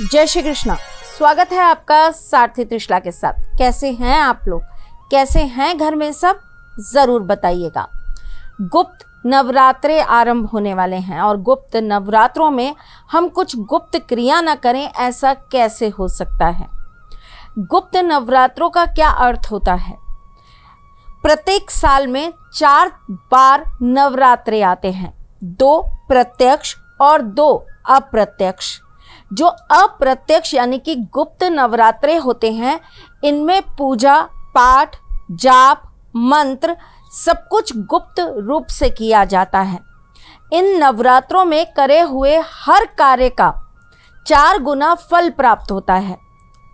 जय श्री कृष्णा स्वागत है आपका सारथी त्रिशला के साथ कैसे हैं आप लोग कैसे हैं घर में सब ज़रूर बताइएगा गुप्त नवरात्रे आरंभ होने वाले हैं और गुप्त नवरात्रों में हम कुछ गुप्त क्रिया ना करें ऐसा कैसे हो सकता है गुप्त नवरात्रों का क्या अर्थ होता है प्रत्येक साल में चार बार नवरात्रे आते हैं दो प्रत्यक्ष और दो अप्रत्यक्ष जो अप्रत्यक्ष यानी कि गुप्त नवरात्रे होते हैं इनमें पूजा पाठ जाप मंत्र सब कुछ गुप्त रूप से किया जाता है इन नवरात्रों में करे हुए हर कार्य का चार गुना फल प्राप्त होता है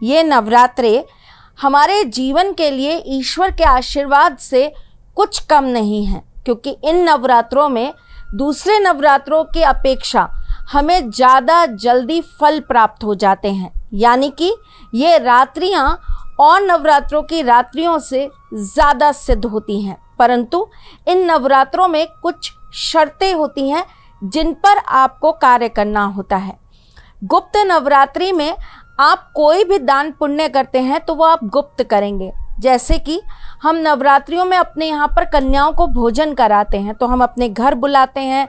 ये नवरात्रे हमारे जीवन के लिए ईश्वर के आशीर्वाद से कुछ कम नहीं है क्योंकि इन नवरात्रों में दूसरे नवरात्रों की अपेक्षा हमें ज़्यादा जल्दी फल प्राप्त हो जाते हैं यानी कि ये रात्रियाँ और नवरात्रों की रात्रियों से ज़्यादा सिद्ध होती हैं परंतु इन नवरात्रों में कुछ शर्तें होती हैं जिन पर आपको कार्य करना होता है गुप्त नवरात्रि में आप कोई भी दान पुण्य करते हैं तो वो आप गुप्त करेंगे जैसे कि हम नवरात्रियों में अपने यहाँ पर कन्याओं को भोजन कराते हैं तो हम अपने घर बुलाते हैं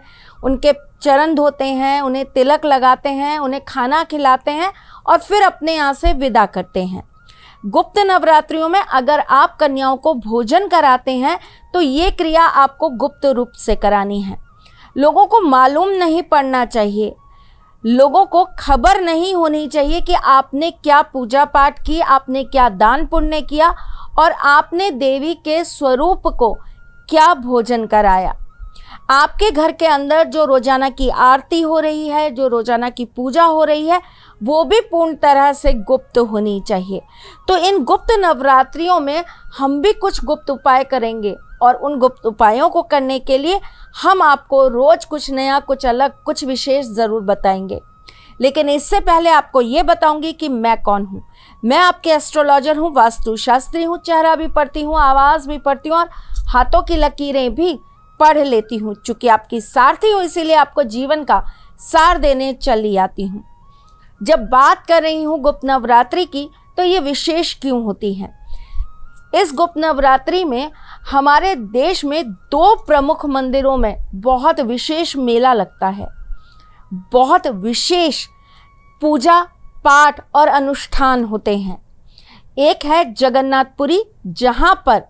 उनके चरण धोते हैं उन्हें तिलक लगाते हैं उन्हें खाना खिलाते हैं और फिर अपने यहाँ से विदा करते हैं गुप्त नवरात्रियों में अगर आप कन्याओं को भोजन कराते हैं तो ये क्रिया आपको गुप्त रूप से करानी है लोगों को मालूम नहीं पड़ना चाहिए लोगों को खबर नहीं होनी चाहिए कि आपने क्या पूजा पाठ की आपने क्या दान पुण्य किया और आपने देवी के स्वरूप को क्या भोजन कराया आपके घर के अंदर जो रोजाना की आरती हो रही है जो रोजाना की पूजा हो रही है वो भी पूर्ण तरह से गुप्त होनी चाहिए तो इन गुप्त नवरात्रियों में हम भी कुछ गुप्त उपाय करेंगे और उन गुप्त उपायों को करने के लिए हम आपको रोज़ कुछ नया कुछ अलग कुछ विशेष ज़रूर बताएंगे लेकिन इससे पहले आपको ये बताऊंगी कि मैं कौन हूँ मैं आपके एस्ट्रोलॉजर हूँ वास्तुशास्त्री हूँ चेहरा भी पढ़ती हूँ आवाज़ भी पढ़ती हूँ और हाथों की लकीरें भी पढ़ लेती हूँ चूँकि आपकी सारथी हो इसीलिए आपको जीवन का सार देने चली आती हूँ जब बात कर रही हूँ गुप्त नवरात्रि की तो ये विशेष क्यों होती है इस गुप्त नवरात्रि में हमारे देश में दो प्रमुख मंदिरों में बहुत विशेष मेला लगता है बहुत विशेष पूजा पाठ और अनुष्ठान होते हैं एक है जगन्नाथपुरी जहाँ पर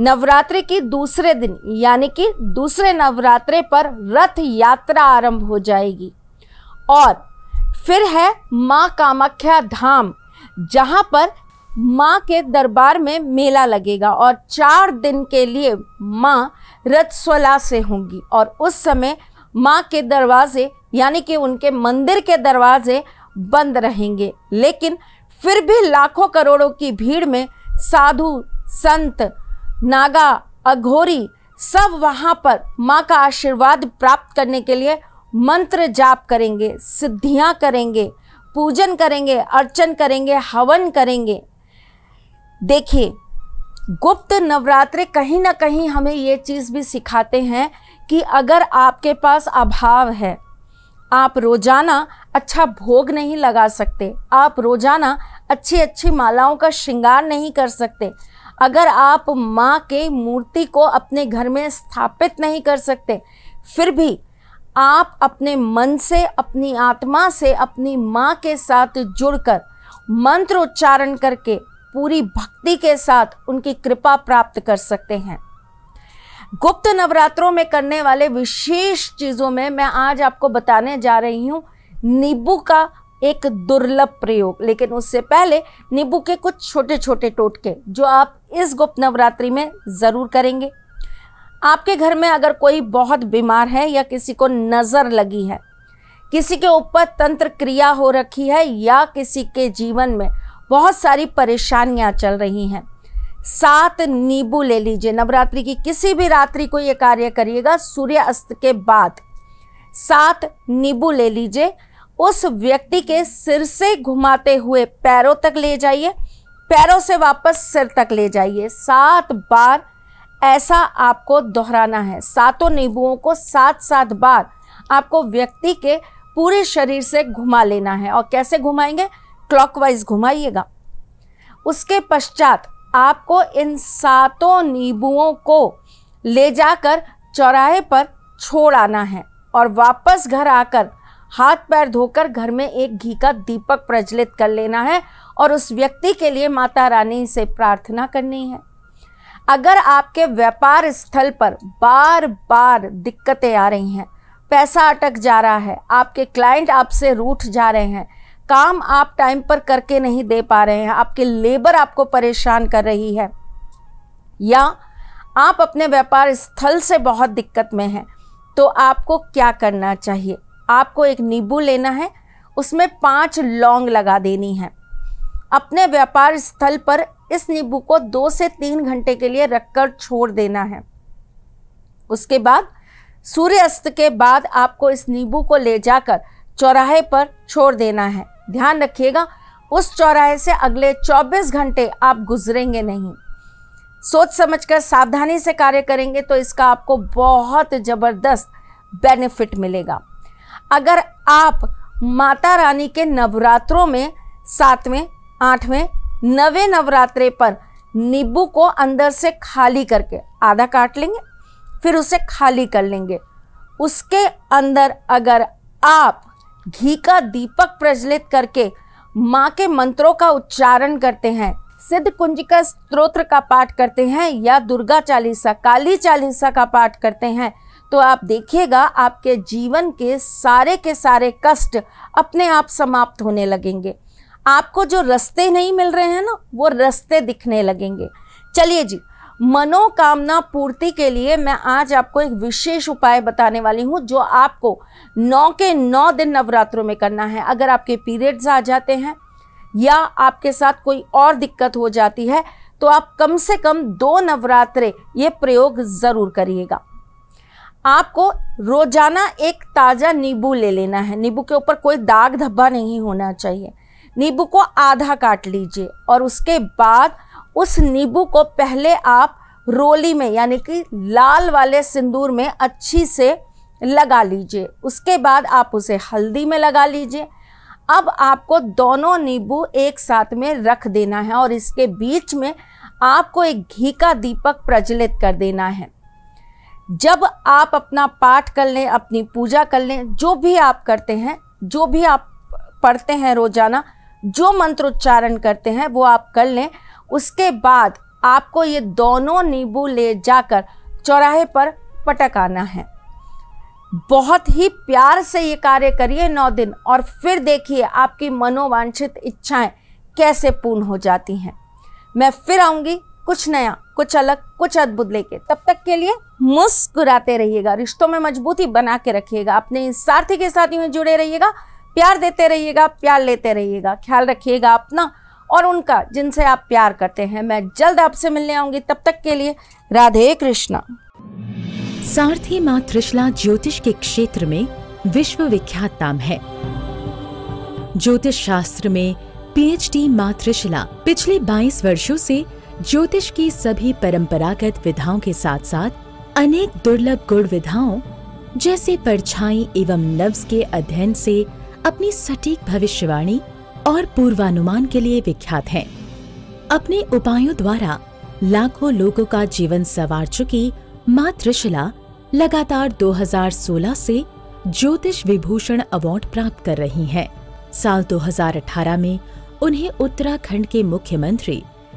नवरात्रि के दूसरे दिन यानी कि दूसरे नवरात्रे पर रथ यात्रा आरंभ हो जाएगी और फिर है माँ कामाख्या धाम जहाँ पर माँ के दरबार में मेला लगेगा और चार दिन के लिए माँ रथस्वला से होंगी और उस समय माँ के दरवाजे यानी कि उनके मंदिर के दरवाजे बंद रहेंगे लेकिन फिर भी लाखों करोड़ों की भीड़ में साधु संत नागा अघोरी सब वहां पर माँ का आशीर्वाद प्राप्त करने के लिए मंत्र जाप करेंगे सिद्धियां करेंगे पूजन करेंगे अर्चन करेंगे हवन करेंगे देखिए गुप्त नवरात्रे कहीं ना कहीं हमें ये चीज़ भी सिखाते हैं कि अगर आपके पास अभाव है आप रोज़ाना अच्छा भोग नहीं लगा सकते आप रोज़ाना अच्छी अच्छी मालाओं का श्रृंगार नहीं कर सकते अगर आप माँ के मूर्ति को अपने घर में स्थापित नहीं कर सकते फिर भी आप अपने मन से अपनी आत्मा से अपनी माँ के साथ जुड़कर मंत्र उच्चारण करके पूरी भक्ति के साथ उनकी कृपा प्राप्त कर सकते हैं गुप्त नवरात्रों में करने वाले विशेष चीज़ों में मैं आज आपको बताने जा रही हूँ नींबू का एक दुर्लभ प्रयोग लेकिन उससे पहले नींबू के कुछ छोटे छोटे टोटके जो आप इस गुप्त नवरात्रि में ज़रूर करेंगे आपके घर में अगर कोई बहुत बीमार है या किसी को नज़र लगी है किसी के ऊपर तंत्र क्रिया हो रखी है या किसी के जीवन में बहुत सारी परेशानियां चल रही हैं सात नींबू ले लीजिए नवरात्रि की किसी भी रात्रि को ये कार्य करिएगा सूर्य अस्त के बाद सात नींबू ले लीजिए उस व्यक्ति के सिर से घुमाते हुए पैरों तक ले जाइए पैरों से वापस सिर तक ले जाइए सात बार ऐसा आपको दोहराना है सातों नींबुओं को सात सात बार आपको व्यक्ति के पूरे शरीर से घुमा लेना है और कैसे घुमाएंगे क्लॉकवाइज घुमाइएगा उसके पश्चात आपको इन सातों नींबुओं को ले जाकर चौराहे पर छोड़ आना है और वापस घर आकर हाथ पैर धोकर घर में एक घी का दीपक प्रज्वलित कर लेना है और उस व्यक्ति के लिए माता रानी से प्रार्थना करनी है अगर आपके व्यापार स्थल पर बार बार दिक्कतें आ रही हैं पैसा अटक जा रहा है आपके क्लाइंट आपसे रूठ जा रहे हैं काम आप टाइम पर करके नहीं दे पा रहे हैं आपके लेबर आपको परेशान कर रही है या आप अपने व्यापार स्थल से बहुत दिक्कत में हैं तो आपको क्या करना चाहिए आपको एक नींबू लेना है उसमें पांच लौंग लगा देनी है अपने व्यापार स्थल पर इस नींबू को दो से तीन घंटे के लिए रखकर छोड़ देना है उसके बाद सूर्यास्त के बाद आपको इस नींबू को ले जाकर चौराहे पर छोड़ देना है ध्यान रखिएगा उस चौराहे से अगले 24 घंटे आप गुजरेंगे नहीं सोच समझकर सावधानी से कार्य करेंगे तो इसका आपको बहुत ज़बरदस्त बेनिफिट मिलेगा अगर आप माता रानी के नवरात्रों में सातवें आठवें नवे नवरात्रे पर नींबू को अंदर से खाली करके आधा काट लेंगे फिर उसे खाली कर लेंगे उसके अंदर अगर आप घी का दीपक प्रज्वलित करके माँ के मंत्रों का उच्चारण करते हैं सिद्ध कुंज का स्त्रोत्र का पाठ करते हैं या दुर्गा चालीसा काली चालीसा का पाठ करते हैं तो आप देखिएगा आपके जीवन के सारे के सारे कष्ट अपने आप समाप्त होने लगेंगे आपको जो रस्ते नहीं मिल रहे हैं ना वो रस्ते दिखने लगेंगे चलिए जी मनोकामना पूर्ति के लिए मैं आज आपको एक विशेष उपाय बताने वाली हूँ जो आपको नौ के नौ दिन नवरात्रों में करना है अगर आपके पीरियड्स आ जाते हैं या आपके साथ कोई और दिक्कत हो जाती है तो आप कम से कम दो नवरात्रे ये प्रयोग ज़रूर करिएगा आपको रोजाना एक ताज़ा नींबू ले लेना है नींबू के ऊपर कोई दाग धब्बा नहीं होना चाहिए नींबू को आधा काट लीजिए और उसके बाद उस नींबू को पहले आप रोली में यानी कि लाल वाले सिंदूर में अच्छी से लगा लीजिए उसके बाद आप उसे हल्दी में लगा लीजिए अब आपको दोनों नींबू एक साथ में रख देना है और इसके बीच में आपको एक घी का दीपक प्रज्वलित कर देना है जब आप अपना पाठ कर लें अपनी पूजा कर लें जो भी आप करते हैं जो भी आप पढ़ते हैं रोज़ाना जो मंत्रोच्चारण करते हैं वो आप कर लें उसके बाद आपको ये दोनों नींबू ले जाकर चौराहे पर पटक आना है बहुत ही प्यार से ये कार्य करिए नौ दिन और फिर देखिए आपकी मनोवांछित इच्छाएं कैसे पूर्ण हो जाती हैं मैं फिर आऊँगी कुछ नया कुछ अलग कुछ अद्भुत लेके तब तक के लिए मुस्कुराते रहिएगा रिश्तों में मजबूती बना के रखिएगा अपने सार्थी के साथ में जुड़े रहिएगा प्यार देते रहिएगा प्यार लेते रहिएगा ख्याल रखिएगा अपना और उनका जिनसे आप प्यार करते हैं मैं जल्द आपसे मिलने आऊंगी तब तक के लिए राधे कृष्णा सारथी माँ त्रिशला ज्योतिष के क्षेत्र में विश्व विख्यात नाम है ज्योतिष शास्त्र में पीएचडी डी त्रिशला पिछले 22 वर्षों से ज्योतिष की सभी परंपरागत विधाओं के साथ साथ अनेक दुर्लभ गुण विधाओं जैसे परछाई एवं नव्स के अध्ययन से अपनी सटीक भविष्यवाणी और पूर्वानुमान के लिए विख्यात हैं। अपने उपायों द्वारा लाखों लोगों का जीवन सवार चुकी माँ लगातार 2016 से ज्योतिष विभूषण अवार्ड प्राप्त कर रही हैं। साल 2018 में उन्हें उत्तराखंड के मुख्यमंत्री